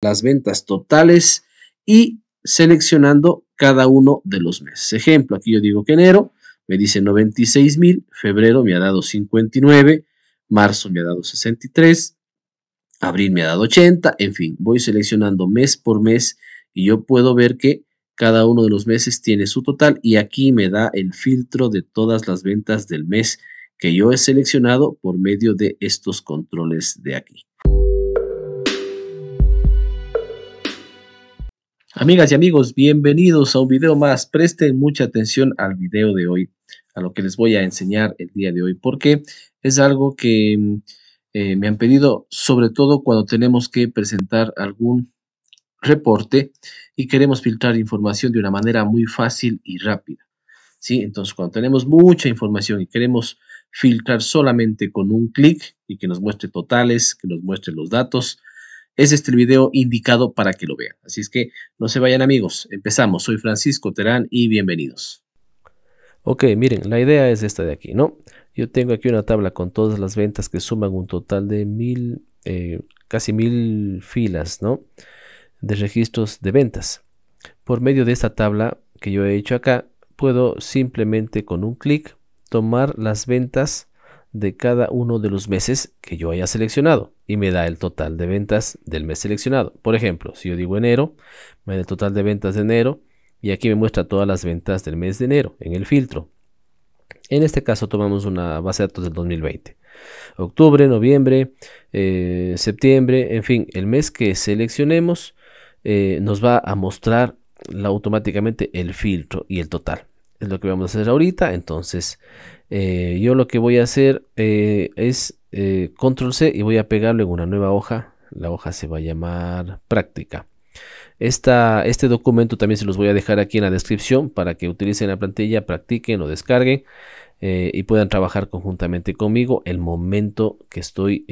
las ventas totales y seleccionando cada uno de los meses. Ejemplo, aquí yo digo que enero me dice 96 mil, febrero me ha dado 59, marzo me ha dado 63, abril me ha dado 80, en fin, voy seleccionando mes por mes y yo puedo ver que cada uno de los meses tiene su total y aquí me da el filtro de todas las ventas del mes que yo he seleccionado por medio de estos controles de aquí. Amigas y amigos, bienvenidos a un video más. Presten mucha atención al video de hoy, a lo que les voy a enseñar el día de hoy, porque es algo que eh, me han pedido, sobre todo cuando tenemos que presentar algún reporte y queremos filtrar información de una manera muy fácil y rápida. ¿sí? Entonces, cuando tenemos mucha información y queremos filtrar solamente con un clic y que nos muestre totales, que nos muestre los datos, es este el video indicado para que lo vean. Así es que no se vayan amigos, empezamos. Soy Francisco Terán y bienvenidos. Ok, miren, la idea es esta de aquí, ¿no? Yo tengo aquí una tabla con todas las ventas que suman un total de mil, eh, casi mil filas, ¿no? De registros de ventas. Por medio de esta tabla que yo he hecho acá, puedo simplemente con un clic tomar las ventas de cada uno de los meses que yo haya seleccionado y me da el total de ventas del mes seleccionado. Por ejemplo, si yo digo enero, me da el total de ventas de enero y aquí me muestra todas las ventas del mes de enero en el filtro. En este caso tomamos una base de datos del 2020. Octubre, noviembre, eh, septiembre, en fin, el mes que seleccionemos eh, nos va a mostrar automáticamente el filtro y el total es lo que vamos a hacer ahorita. Entonces, eh, yo lo que voy a hacer eh, es eh, control C y voy a pegarlo en una nueva hoja. La hoja se va a llamar práctica. este documento también se los voy a dejar aquí en la descripción para que utilicen la plantilla, practiquen o descarguen y puedan trabajar conjuntamente conmigo el momento que estoy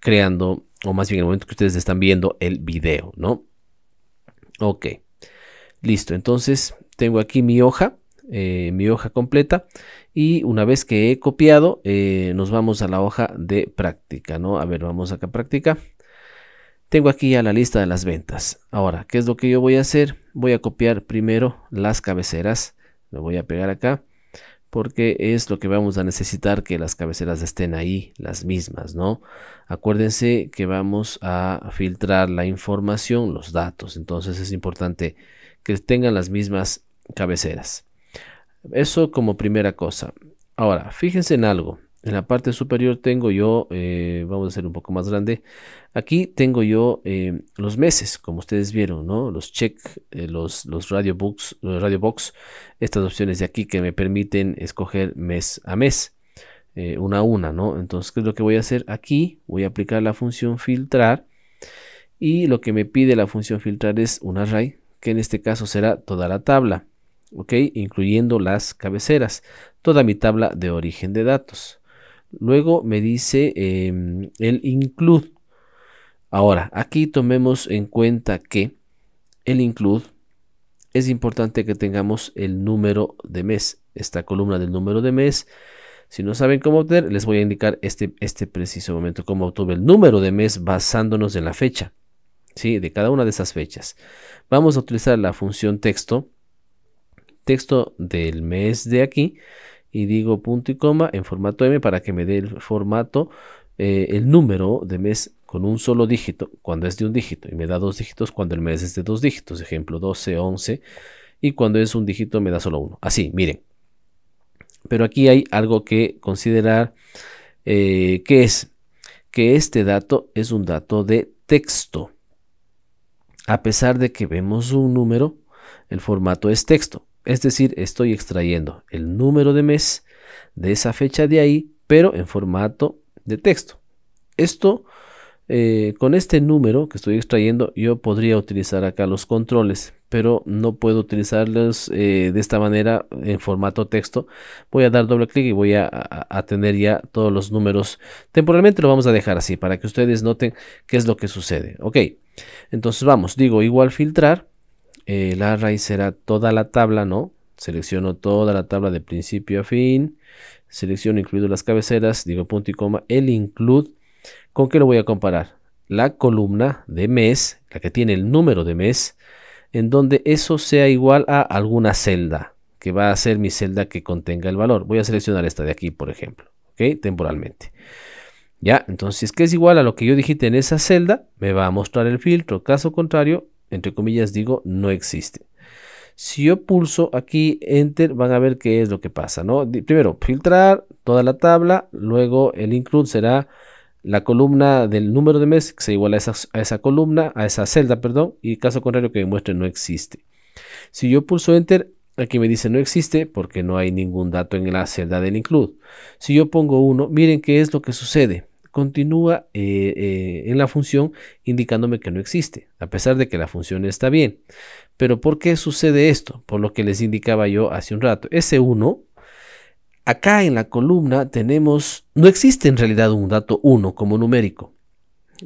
creando o más bien el momento que ustedes están viendo el video, ¿no? Ok, listo, entonces tengo aquí mi hoja, eh, mi hoja completa y una vez que he copiado eh, nos vamos a la hoja de práctica, ¿no? A ver, vamos acá a práctica. Tengo aquí ya la lista de las ventas. Ahora, ¿qué es lo que yo voy a hacer? Voy a copiar primero las cabeceras. me voy a pegar acá porque es lo que vamos a necesitar que las cabeceras estén ahí, las mismas, ¿no? Acuérdense que vamos a filtrar la información, los datos, entonces es importante que tengan las mismas cabeceras. Eso como primera cosa. Ahora, fíjense en algo. En la parte superior tengo yo, eh, vamos a hacer un poco más grande. Aquí tengo yo eh, los meses, como ustedes vieron, ¿no? Los check, eh, los, los radio books, radio box, estas opciones de aquí que me permiten escoger mes a mes, una a una, ¿no? Entonces, ¿qué lo que voy a hacer aquí? Voy a aplicar la función filtrar y lo que me pide la función filtrar es un array, que en este caso será toda la tabla. ¿ok? incluyendo las cabeceras, toda mi tabla de origen de datos. Luego me dice em, el include. Ahora, aquí tomemos en cuenta que el include es importante que tengamos el número de mes, esta columna del número de mes. Si no saben cómo obtener, les voy a indicar este, este preciso momento cómo obtuve el número de mes basándonos en la fecha, ¿sí? de cada una de esas fechas. Vamos a utilizar la función texto texto del mes de aquí y digo punto y coma en formato M para que me dé el formato, eh, el número de mes con un solo dígito cuando es de un dígito y me da dos dígitos cuando el mes es de dos dígitos, ejemplo 12, 11 y cuando es un dígito me da solo uno. Así, miren. Pero aquí hay algo que considerar eh, que es que este dato es un dato de texto. A pesar de que vemos un número, el formato es texto. Es decir, estoy extrayendo el número de mes de esa fecha de ahí, pero en formato de texto. Esto, eh, con este número que estoy extrayendo, yo podría utilizar acá los controles, pero no puedo utilizarlos eh, de esta manera en formato texto. Voy a dar doble clic y voy a, a, tener ya todos los números. Temporalmente lo vamos a dejar así para que ustedes noten qué es lo que sucede. Ok, entonces vamos, digo igual filtrar eh, la raíz será toda la tabla, ¿no? Selecciono toda la tabla de principio a fin. Selecciono incluido las cabeceras, digo punto y coma, el include. ¿Con qué lo voy a comparar? La columna de mes, la que tiene el número de mes, en donde eso sea igual a alguna celda, que va a ser mi celda que contenga el valor. Voy a seleccionar esta de aquí, por ejemplo, ¿ok? Temporalmente. Ya, entonces, que es igual a lo que yo dijiste en esa celda, me va a mostrar el filtro. Caso contrario, entre comillas digo, no existe. Si yo pulso aquí Enter, van a ver qué es lo que pasa, ¿no? Primero, filtrar toda la tabla, luego el include será la columna del número de mes que se iguala a esa, columna, a esa celda, perdón, y caso contrario que muestre no existe. Si yo pulso Enter, aquí me dice no existe porque no hay ningún dato en la celda del include. Si yo pongo 1, miren qué es lo que sucede continúa eh, eh, en la función indicándome que no existe, a pesar de que la función está bien. Pero ¿por qué sucede esto? Por lo que les indicaba yo hace un rato. Ese 1, acá en la columna tenemos, no existe en realidad un dato 1 como numérico.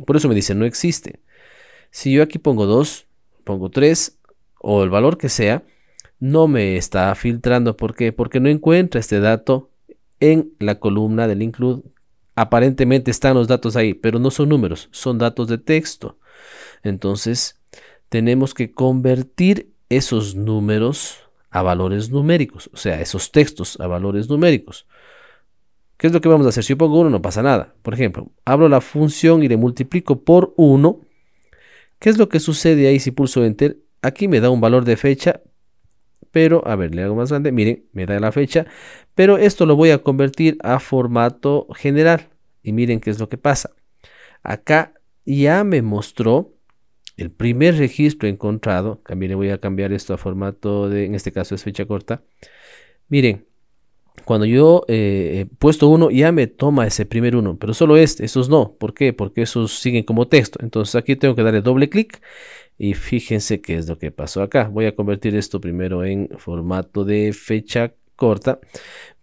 Por eso me dice no existe. Si yo aquí pongo 2, pongo 3 o el valor que sea, no me está filtrando. ¿Por qué? Porque no encuentra este dato en la columna del include Aparentemente están los datos ahí, pero no son números, son datos de texto. Entonces, tenemos que convertir esos números a valores numéricos, o sea, esos textos a valores numéricos. ¿Qué es lo que vamos a hacer? Si yo pongo 1 no pasa nada. Por ejemplo, abro la función y le multiplico por 1. ¿Qué es lo que sucede ahí si pulso Enter? Aquí me da un valor de fecha, pero, a ver, le hago más grande, miren, me da la fecha, pero esto lo voy a convertir a formato general. Y miren qué es lo que pasa. Acá ya me mostró el primer registro encontrado. También le voy a cambiar esto a formato de, en este caso es fecha corta. Miren, cuando yo eh, he puesto uno, ya me toma ese primer uno, pero solo este, esos no. ¿Por qué? Porque esos siguen como texto. Entonces aquí tengo que darle doble clic y fíjense qué es lo que pasó acá. Voy a convertir esto primero en formato de fecha corta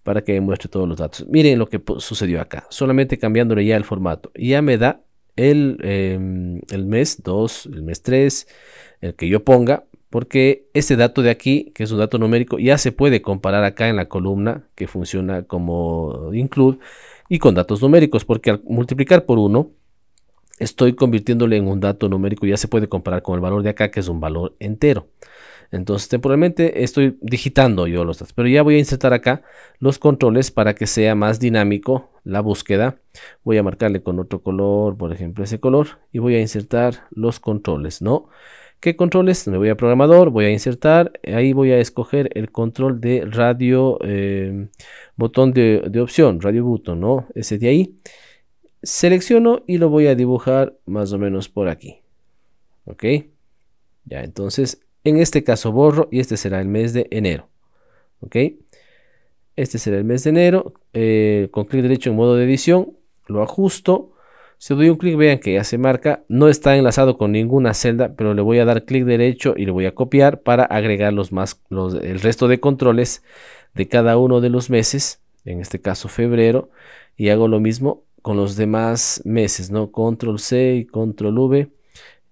para que muestre todos los datos. Miren lo que sucedió acá, solamente cambiándole ya el formato. ya me da el, em, el mes 2, el mes 3, el que yo ponga, porque este dato de aquí, que es un dato numérico, ya se puede comparar acá en la columna que funciona como include y con datos numéricos, porque al multiplicar por 1, estoy convirtiéndole en un dato numérico, ya se puede comparar con el valor de acá, que es un valor entero. Entonces temporalmente estoy digitando yo los datos, pero ya voy a insertar acá los controles para que sea más dinámico la búsqueda. Voy a marcarle con otro color, por ejemplo ese color, y voy a insertar los controles, ¿no? ¿Qué controles? Me voy a programador, voy a insertar, ahí voy a escoger el control de radio, em, botón de, opción, radio button, ¿no? Ese de ahí. Selecciono y lo voy a dibujar más o menos por aquí. ¿Ok? Ya, entonces en este caso borro y este será el mes de enero. ¿Ok? Este será el mes de enero. Eh, con clic derecho en modo de edición, lo ajusto. Si doy un clic, vean que ya se marca. No está enlazado con ninguna celda, pero le voy a dar clic derecho y le voy a copiar para agregar los más, el resto de controles de cada uno de los meses. En este caso, febrero. Y hago lo mismo con los demás meses, ¿no? Control C y Control V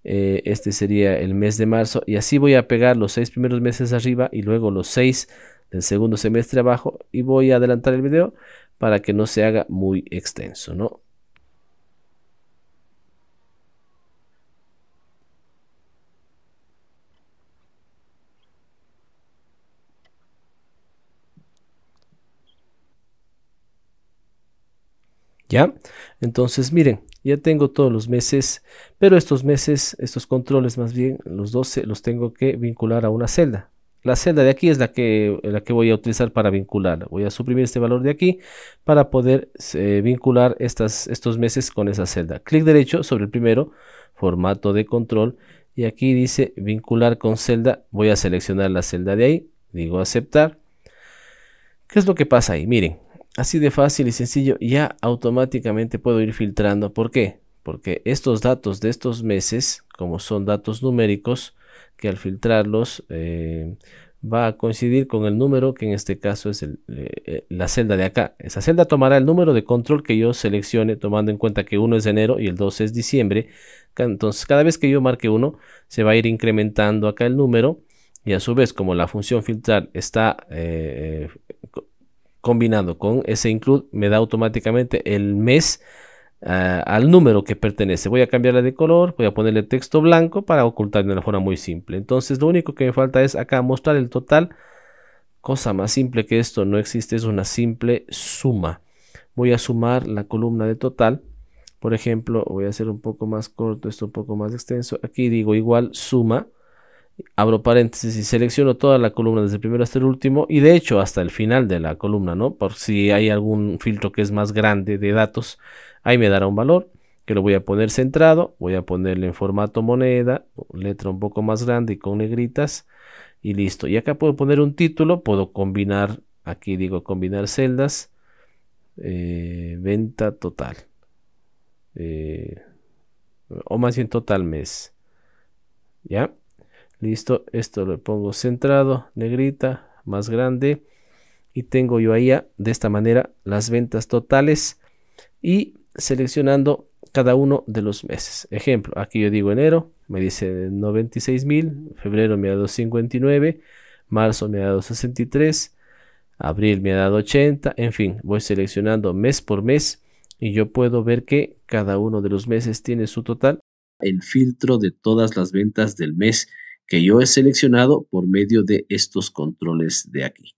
eh, este sería el mes de marzo y así voy a pegar los seis primeros meses arriba y luego los seis del segundo semestre abajo y voy a adelantar el video para que no se haga muy extenso, ¿no? ¿Ya? Entonces, miren, ya tengo todos los meses, pero estos meses, estos controles más bien, los 12, los tengo que vincular a una celda. La celda de aquí es la que, la que voy a utilizar para vincular. Voy a suprimir este valor de aquí para poder eh, vincular estos meses con esa celda. Clic derecho sobre el primero, formato de control, y aquí dice vincular con celda. Voy a seleccionar la celda de ahí, digo aceptar. ¿Qué es lo que pasa ahí? Miren, Así de fácil y sencillo, ya automáticamente puedo ir filtrando. ¿Por qué? Porque estos datos de estos meses, como son datos numéricos, que al filtrarlos eh, va a coincidir con el número que en este caso es eh, eh, la celda de acá. Esa celda tomará el número de control que yo seleccione tomando en cuenta que 1 es enero y el 2 es diciembre. Entonces cada vez que yo marque 1 se va a ir incrementando acá el número y a su vez como la función filtrar está combinado con ese include me da automáticamente el mes ah, al número que pertenece. Voy a cambiarle de color, voy a ponerle texto blanco para ocultar de una forma muy simple. Entonces lo único que me falta es acá mostrar el total. Cosa más simple que esto no existe, es una simple suma. Voy a sumar la columna de total. Por ejemplo, voy a hacer un poco más corto, esto un poco más extenso. Aquí digo igual suma abro paréntesis y selecciono toda la columna desde el primero hasta el último y de hecho hasta el final de la columna, ¿no? Por si hay algún filtro que es más grande de datos, ahí me dará un valor que lo voy a poner centrado, voy a ponerle en formato moneda, letra un poco más grande y con negritas y listo. Y acá puedo poner un título, puedo combinar, aquí digo combinar celdas, eh, venta total. Eh, o más bien total mes. ¿Ya? Listo, esto lo pongo centrado, negrita, más grande. Y tengo yo ahí de esta manera las ventas totales y seleccionando cada uno de los meses. Ejemplo, aquí yo digo enero, me dice 96 mil, febrero me ha dado 59, marzo me ha dado 63, abril me ha dado 80, en fin, voy seleccionando mes por mes y yo puedo ver que cada uno de los meses tiene su total. El filtro de todas las ventas del mes que yo he seleccionado por medio de estos controles de aquí.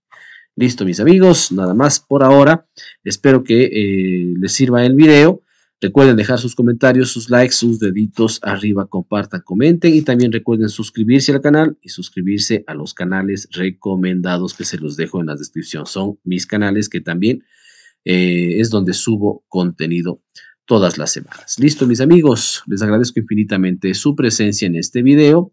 Listo, mis amigos, nada más por ahora. Espero que eh, les sirva el video. Recuerden dejar sus comentarios, sus likes, sus deditos arriba, compartan, comenten y también recuerden suscribirse al canal y suscribirse a los canales recomendados que se los dejo en la descripción. Son mis canales que también eh, es donde subo contenido todas las semanas. Listo, mis amigos, les agradezco infinitamente su presencia en este video